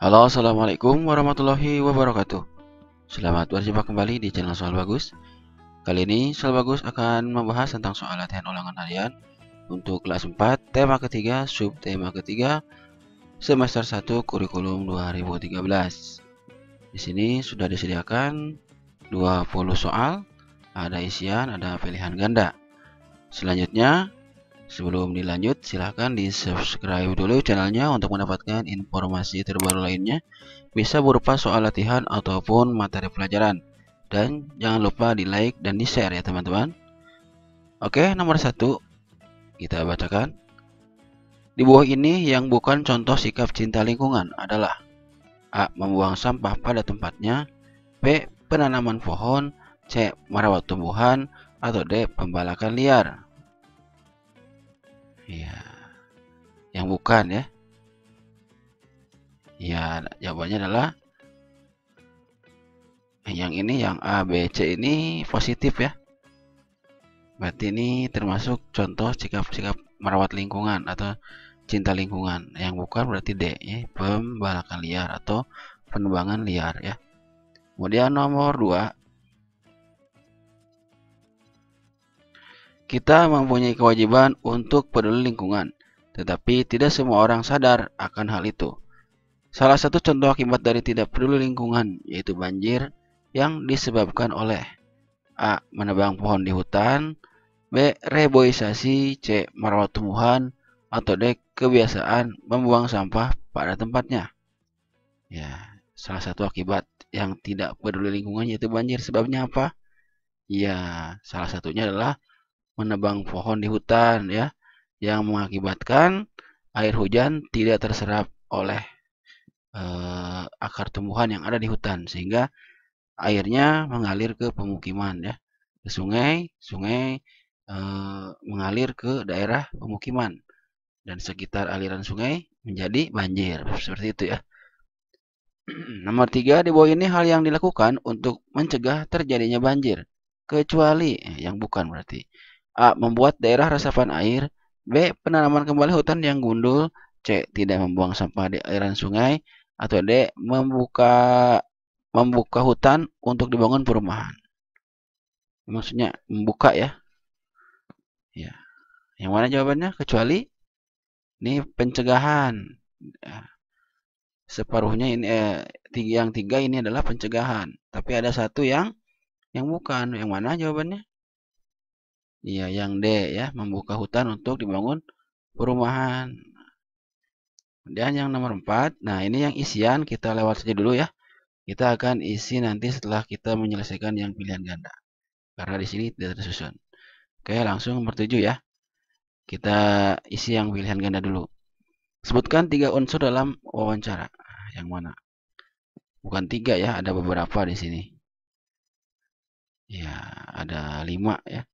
Halo assalamualaikum warahmatullahi wabarakatuh Selamat berjumpa kembali di channel Soal Bagus Kali ini Soal Bagus akan membahas tentang soal latihan ulangan harian Untuk kelas 4, tema ketiga, sub tema ketiga Semester 1 kurikulum 2013 Di sini sudah disediakan 20 soal Ada isian, ada pilihan ganda Selanjutnya Sebelum dilanjut, silahkan di subscribe dulu channelnya untuk mendapatkan informasi terbaru lainnya, bisa berupa soal latihan ataupun materi pelajaran. Dan jangan lupa di like dan di share ya teman-teman. Oke, nomor satu kita bacakan. Di bawah ini yang bukan contoh sikap cinta lingkungan adalah A. Membuang sampah pada tempatnya B. Penanaman pohon C. Merawat tumbuhan atau D. Pembalakan liar Iya. Yang bukan ya. Ya, jawabannya adalah yang ini yang A, B, C ini positif ya. Berarti ini termasuk contoh sikap-sikap merawat lingkungan atau cinta lingkungan. Yang bukan berarti D, ya, pembalakan liar atau penebangan liar ya. Kemudian nomor 2, Kita mempunyai kewajiban untuk peduli lingkungan, tetapi tidak semua orang sadar akan hal itu. Salah satu contoh akibat dari tidak peduli lingkungan yaitu banjir yang disebabkan oleh A. Menebang pohon di hutan B. Reboisasi C. Merawat tumbuhan atau D. Kebiasaan membuang sampah pada tempatnya Ya, salah satu akibat yang tidak peduli lingkungan yaitu banjir Sebabnya apa? Ya, salah satunya adalah menebang pohon di hutan ya yang mengakibatkan air hujan tidak terserap oleh e, akar tumbuhan yang ada di hutan sehingga airnya mengalir ke pemukiman ya ke sungai sungai e, mengalir ke daerah pemukiman dan sekitar aliran sungai menjadi banjir seperti itu ya nomor tiga di bawah ini hal yang dilakukan untuk mencegah terjadinya banjir kecuali eh, yang bukan berarti A. Membuat daerah resapan air B. Penanaman kembali hutan yang gundul C. Tidak membuang sampah di aliran sungai atau D. Membuka membuka hutan untuk dibangun perumahan maksudnya membuka ya ya yang mana jawabannya kecuali ini pencegahan ya. separuhnya ini eh, yang tiga ini adalah pencegahan tapi ada satu yang yang bukan yang mana jawabannya Iya, yang D ya, membuka hutan untuk dibangun perumahan. Kemudian yang nomor 4, nah ini yang isian kita lewat saja dulu ya. Kita akan isi nanti setelah kita menyelesaikan yang pilihan ganda. Karena di sini tidak tersusun. Oke, langsung nomor 7 ya. Kita isi yang pilihan ganda dulu. Sebutkan tiga unsur dalam wawancara. Yang mana? Bukan tiga ya, ada beberapa di sini. Ya, ada lima ya.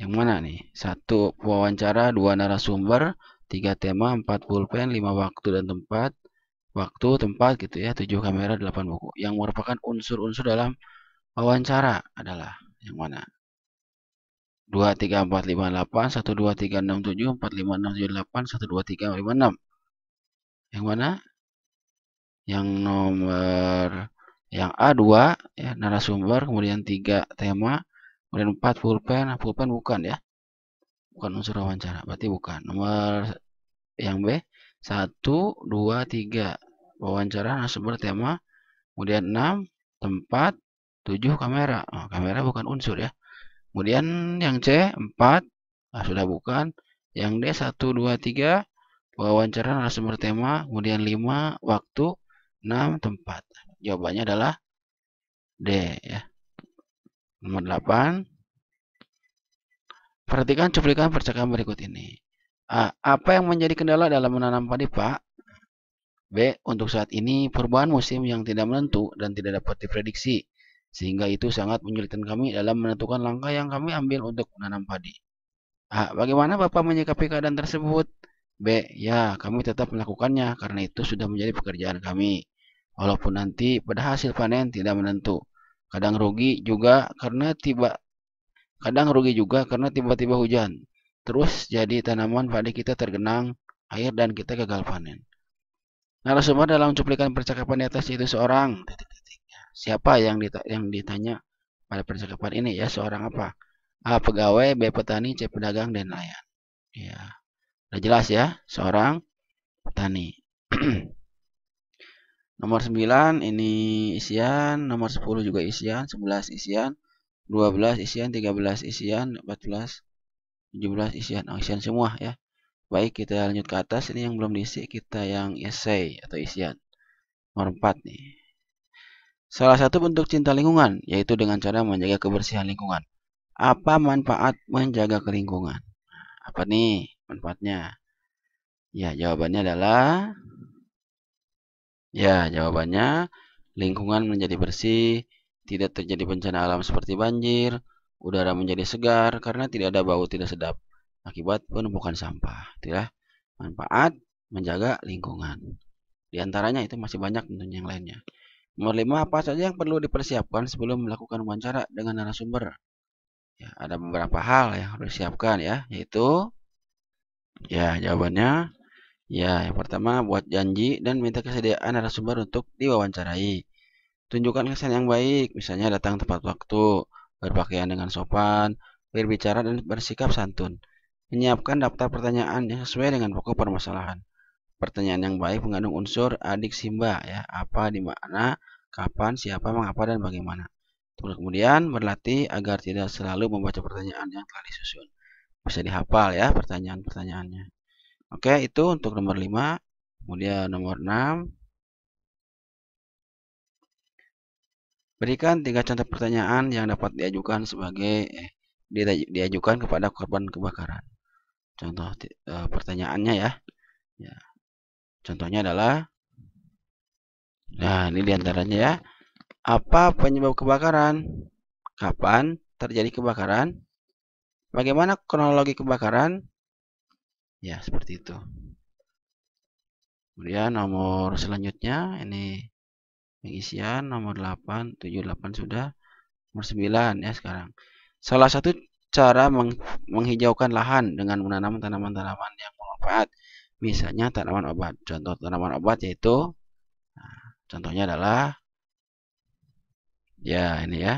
Yang mana nih? Satu wawancara, dua narasumber, tiga tema, empat pulpen, lima waktu dan tempat, waktu, tempat gitu ya, tujuh kamera, delapan buku. Yang merupakan unsur-unsur dalam wawancara adalah yang mana? 2, 3, 4, 5, 8, 1, 2, 3, 6, 7, 4, 5, 6, 7, 8, 1, 2, 3, lima enam Yang mana? Yang nomor yang A dua ya narasumber, kemudian tiga tema, kemudian 4 pulpen nah, pulpen bukan ya bukan unsur wawancara berarti bukan nomor yang B 1 2 3 wawancara narasumber tema kemudian 6 tempat 7 kamera oh, kamera bukan unsur ya kemudian yang C 4 nah, sudah bukan yang D 1 2 3 wawancara narasumber tema kemudian 5 waktu 6 tempat jawabannya adalah D ya Nomor 8. Perhatikan cuplikan percakapan berikut ini. A. Apa yang menjadi kendala dalam menanam padi, Pak? B. Untuk saat ini, perubahan musim yang tidak menentu dan tidak dapat diprediksi. Sehingga itu sangat menyulitkan kami dalam menentukan langkah yang kami ambil untuk menanam padi. A. Bagaimana Bapak menyikapi keadaan tersebut? B. Ya, kami tetap melakukannya karena itu sudah menjadi pekerjaan kami. Walaupun nanti pada hasil panen tidak menentu. Kadang rugi juga karena tiba kadang rugi juga karena tiba-tiba hujan. Terus jadi tanaman padi kita tergenang air dan kita gagal panen. nah Narasumber dalam cuplikan percakapan di atas itu seorang Siapa yang yang ditanya pada percakapan ini ya seorang apa? A pegawai, B petani, C pedagang dan nelayan. Ya. Sudah jelas ya, seorang petani. Nomor 9 ini isian, nomor 10 juga isian, 11 isian, 12 isian, 13 isian, 14, 17 isian, oh, isian semua ya. Baik, kita lanjut ke atas. Ini yang belum diisi, kita yang essay atau isian. Nomor 4 nih. Salah satu bentuk cinta lingkungan, yaitu dengan cara menjaga kebersihan lingkungan. Apa manfaat menjaga kelingkungan? Nah, apa nih manfaatnya? Ya, jawabannya adalah Ya, jawabannya lingkungan menjadi bersih, tidak terjadi bencana alam seperti banjir, udara menjadi segar karena tidak ada bau tidak sedap akibat penumpukan sampah. Itulah manfaat menjaga lingkungan. Di antaranya itu masih banyak tentunya yang lainnya. Nomor lima apa saja yang perlu dipersiapkan sebelum melakukan wawancara dengan narasumber? Ya, ada beberapa hal yang harus disiapkan ya, yaitu ya jawabannya Ya, yang pertama buat janji dan minta kesediaan narasumber untuk diwawancarai. Tunjukkan kesan yang baik, misalnya datang tepat waktu, berpakaian dengan sopan, berbicara dan bersikap santun. Menyiapkan daftar pertanyaan yang sesuai dengan pokok permasalahan. Pertanyaan yang baik mengandung unsur adik simba ya, apa di mana, kapan, siapa, mengapa dan bagaimana. Terus Kemudian berlatih agar tidak selalu membaca pertanyaan yang telah disusun. Bisa dihafal ya pertanyaan-pertanyaannya. Oke, itu untuk nomor 5. Kemudian nomor 6. Berikan tiga contoh pertanyaan yang dapat diajukan sebagai eh, diajukan kepada korban kebakaran. Contoh e, pertanyaannya ya. ya. Contohnya adalah Nah, ini diantaranya ya. Apa penyebab kebakaran? Kapan terjadi kebakaran? Bagaimana kronologi kebakaran? ya seperti itu kemudian nomor selanjutnya ini pengisian nomor 8 78 sudah nomor 9 ya sekarang salah satu cara meng menghijaukan lahan dengan menanam tanaman-tanaman yang bermanfaat misalnya tanaman obat contoh tanaman obat yaitu nah, contohnya adalah ya ini ya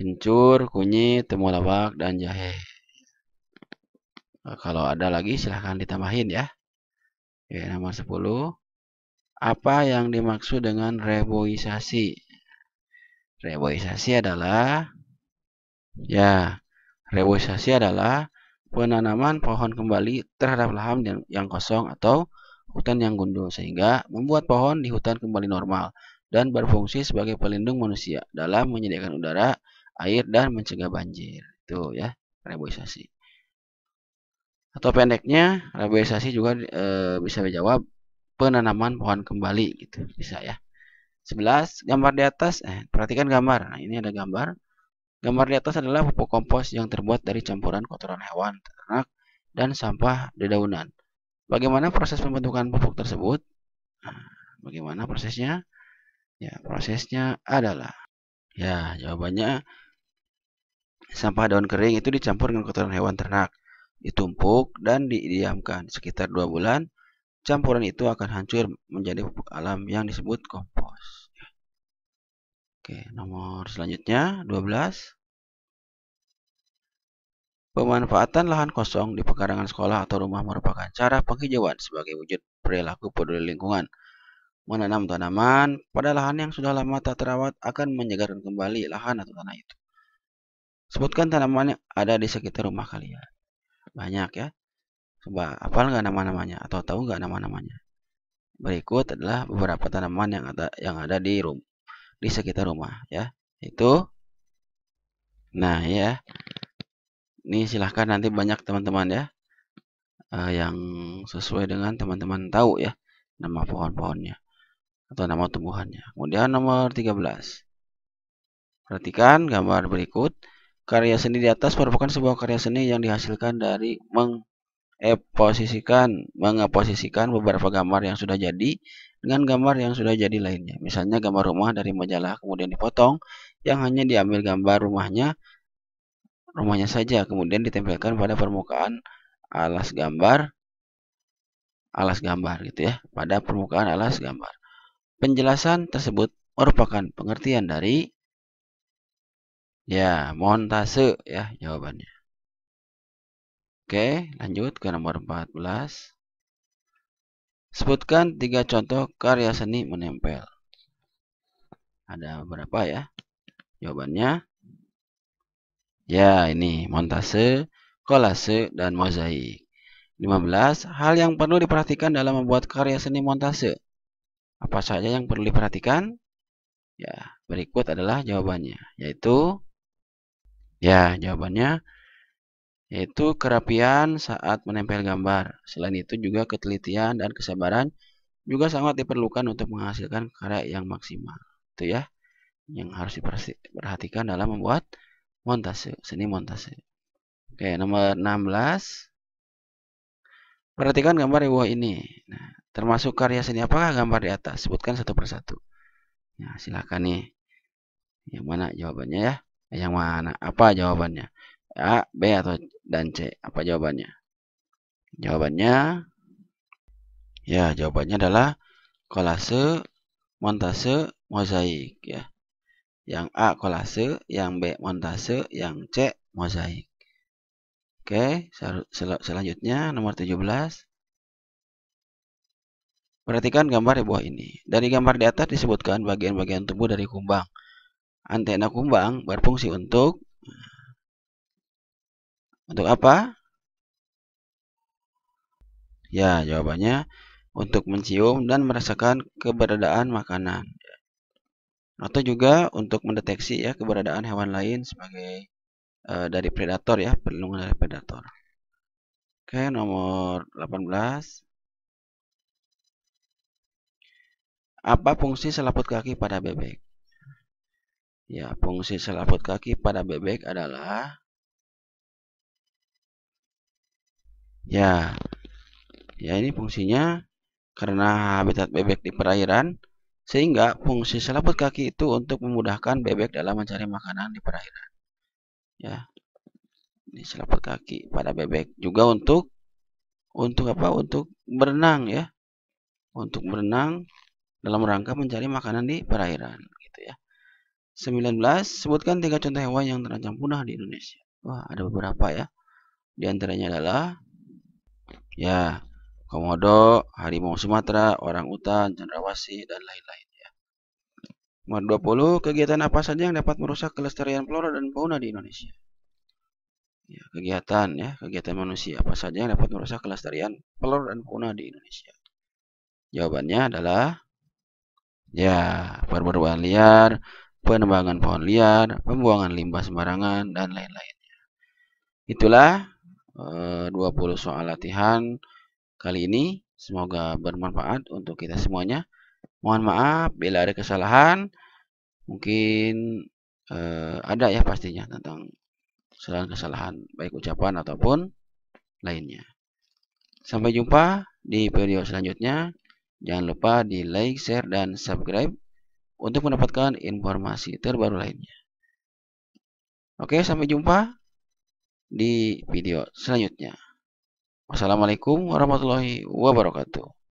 kencur kunyit temulawak dan jahe Eh, kalau ada lagi silahkan ditambahin ya. Oke, nomor 10. Apa yang dimaksud dengan reboisasi? Reboisasi adalah ya, reboisasi adalah penanaman pohon kembali terhadap lahan yang, yang kosong atau hutan yang gundul sehingga membuat pohon di hutan kembali normal dan berfungsi sebagai pelindung manusia dalam menyediakan udara, air dan mencegah banjir. Itu ya, reboisasi atau pendeknya reboisasi juga e, bisa dijawab penanaman pohon kembali gitu bisa ya 11 gambar di atas eh, perhatikan gambar nah ini ada gambar gambar di atas adalah pupuk kompos yang terbuat dari campuran kotoran hewan ternak dan sampah dedaunan bagaimana proses pembentukan pupuk tersebut nah, bagaimana prosesnya ya prosesnya adalah ya jawabannya sampah daun kering itu dicampur dengan kotoran hewan ternak ditumpuk dan didiamkan sekitar dua bulan, campuran itu akan hancur menjadi pupuk alam yang disebut kompos. Oke, nomor selanjutnya 12. Pemanfaatan lahan kosong di pekarangan sekolah atau rumah merupakan cara penghijauan sebagai wujud perilaku peduli lingkungan. Menanam tanaman pada lahan yang sudah lama tak terawat akan menyegarkan kembali lahan atau tanah itu. Sebutkan tanaman yang ada di sekitar rumah kalian banyak ya. Coba hafal nggak nama-namanya atau tahu nggak nama-namanya? Berikut adalah beberapa tanaman yang ada yang ada di rum di sekitar rumah ya. Itu nah ya. Ini silahkan nanti banyak teman-teman ya uh, yang sesuai dengan teman-teman tahu ya nama pohon-pohonnya atau nama tumbuhannya. Kemudian nomor 13. Perhatikan gambar berikut. Karya seni di atas merupakan sebuah karya seni yang dihasilkan dari mengeposisikan, mengeposisikan beberapa gambar yang sudah jadi dengan gambar yang sudah jadi lainnya. Misalnya gambar rumah dari majalah kemudian dipotong yang hanya diambil gambar rumahnya rumahnya saja kemudian ditempelkan pada permukaan alas gambar alas gambar gitu ya, pada permukaan alas gambar. Penjelasan tersebut merupakan pengertian dari Ya, montase ya jawabannya. Oke, lanjut ke nomor 14. Sebutkan tiga contoh karya seni menempel. Ada berapa ya? Jawabannya ya ini montase, kolase, dan mozaik. 15. Hal yang perlu diperhatikan dalam membuat karya seni montase. Apa saja yang perlu diperhatikan? Ya, berikut adalah jawabannya, yaitu Ya, jawabannya yaitu kerapian saat menempel gambar. Selain itu juga ketelitian dan kesabaran juga sangat diperlukan untuk menghasilkan karya yang maksimal. Itu ya yang harus diperhatikan dalam membuat montase, seni montase. Oke, nomor 16. Perhatikan gambar di bawah ini. Nah, termasuk karya seni apakah gambar di atas? Sebutkan satu persatu. Nah, silakan nih. Yang mana jawabannya ya? Yang mana? Apa jawabannya? A, B atau dan C? Apa jawabannya? Jawabannya ya, jawabannya adalah kolase, montase, mozaik ya. Yang A kolase, yang B montase, yang C mozaik. Oke, sel sel selanjutnya nomor 17. Perhatikan gambar di bawah ini. Dari gambar di atas disebutkan bagian-bagian tubuh dari kumbang antena kumbang berfungsi untuk untuk apa? Ya, jawabannya untuk mencium dan merasakan keberadaan makanan. Atau juga untuk mendeteksi ya keberadaan hewan lain sebagai e, dari predator ya, perlindungan dari predator. Oke, nomor 18. Apa fungsi selaput kaki pada bebek? Ya, fungsi selaput kaki pada bebek adalah ya. Ya, ini fungsinya karena habitat bebek di perairan sehingga fungsi selaput kaki itu untuk memudahkan bebek dalam mencari makanan di perairan. Ya. Ini selaput kaki pada bebek juga untuk untuk apa? Untuk berenang ya. Untuk berenang dalam rangka mencari makanan di perairan. 19. Sebutkan tiga contoh hewan yang terancam punah di Indonesia. Wah, ada beberapa ya. Di antaranya adalah ya, komodo, harimau Sumatera, orang utan, cendrawasih dan lain-lain ya. Nomor 20, kegiatan apa saja yang dapat merusak kelestarian flora dan fauna di Indonesia? Ya, kegiatan ya, kegiatan manusia apa saja yang dapat merusak kelestarian flora dan fauna di Indonesia? Jawabannya adalah ya, perburuan liar, penebangan pohon liar, pembuangan limbah sembarangan, dan lain-lainnya. Itulah 20 eh, soal latihan kali ini. Semoga bermanfaat untuk kita semuanya. Mohon maaf bila ada kesalahan. Mungkin e, ada ya pastinya tentang kesalahan-kesalahan baik ucapan ataupun lainnya. Sampai jumpa di video selanjutnya. Jangan lupa di like, share, dan subscribe untuk mendapatkan informasi terbaru lainnya. Oke, sampai jumpa di video selanjutnya. Wassalamualaikum warahmatullahi wabarakatuh.